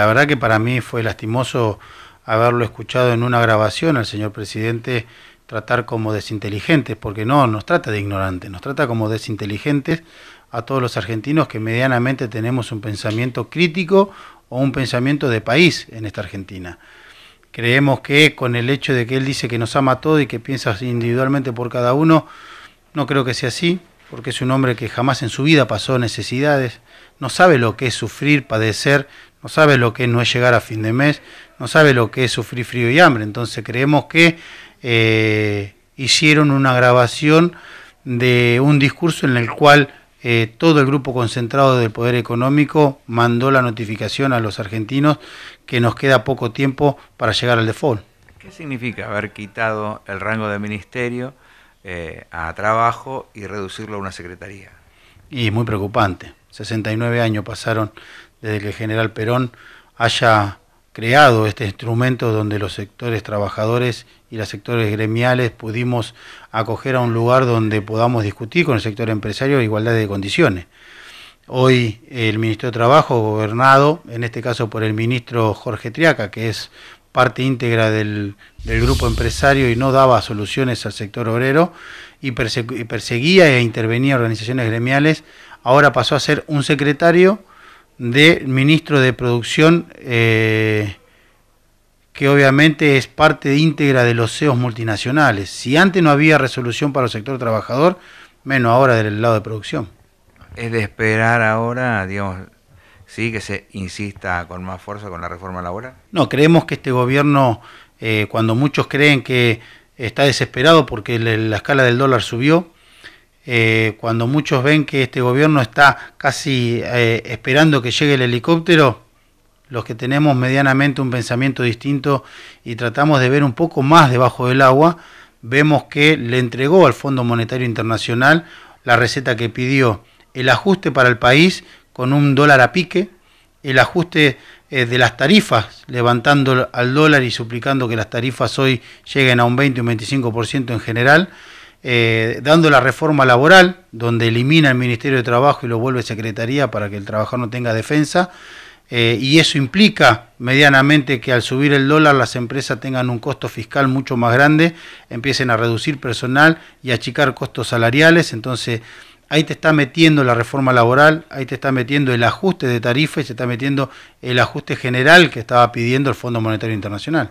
La verdad que para mí fue lastimoso haberlo escuchado en una grabación al señor presidente tratar como desinteligentes, porque no nos trata de ignorantes, nos trata como desinteligentes a todos los argentinos que medianamente tenemos un pensamiento crítico o un pensamiento de país en esta Argentina. Creemos que con el hecho de que él dice que nos ama a todos y que piensa individualmente por cada uno, no creo que sea así, porque es un hombre que jamás en su vida pasó necesidades, no sabe lo que es sufrir, padecer, no sabe lo que no es llegar a fin de mes, no sabe lo que es sufrir frío y hambre. Entonces creemos que eh, hicieron una grabación de un discurso en el cual eh, todo el grupo concentrado del Poder Económico mandó la notificación a los argentinos que nos queda poco tiempo para llegar al default. ¿Qué significa haber quitado el rango de ministerio eh, a trabajo y reducirlo a una secretaría? Y es muy preocupante. 69 años pasaron desde que el general Perón haya creado este instrumento donde los sectores trabajadores y los sectores gremiales pudimos acoger a un lugar donde podamos discutir con el sector empresario igualdad de condiciones. Hoy el Ministro de Trabajo, gobernado en este caso por el ministro Jorge Triaca, que es parte íntegra del, del grupo empresario y no daba soluciones al sector obrero y perseguía e intervenía organizaciones gremiales, ahora pasó a ser un secretario de ministro de Producción, eh, que obviamente es parte íntegra de los CEOs multinacionales. Si antes no había resolución para el sector trabajador, menos ahora del lado de producción. Es de esperar ahora, digamos, sí, que se insista con más fuerza con la reforma laboral. No, creemos que este gobierno, eh, cuando muchos creen que está desesperado porque la escala del dólar subió, eh, cuando muchos ven que este gobierno está casi eh, esperando que llegue el helicóptero, los que tenemos medianamente un pensamiento distinto y tratamos de ver un poco más debajo del agua, vemos que le entregó al Fondo Monetario Internacional la receta que pidió, el ajuste para el país con un dólar a pique, el ajuste eh, de las tarifas, levantando al dólar y suplicando que las tarifas hoy lleguen a un 20 o un 25% en general, eh, dando la reforma laboral, donde elimina el Ministerio de Trabajo y lo vuelve Secretaría para que el trabajador no tenga defensa, eh, y eso implica medianamente que al subir el dólar las empresas tengan un costo fiscal mucho más grande, empiecen a reducir personal y achicar costos salariales, entonces ahí te está metiendo la reforma laboral, ahí te está metiendo el ajuste de tarifas, y se está metiendo el ajuste general que estaba pidiendo el Fondo Monetario Internacional.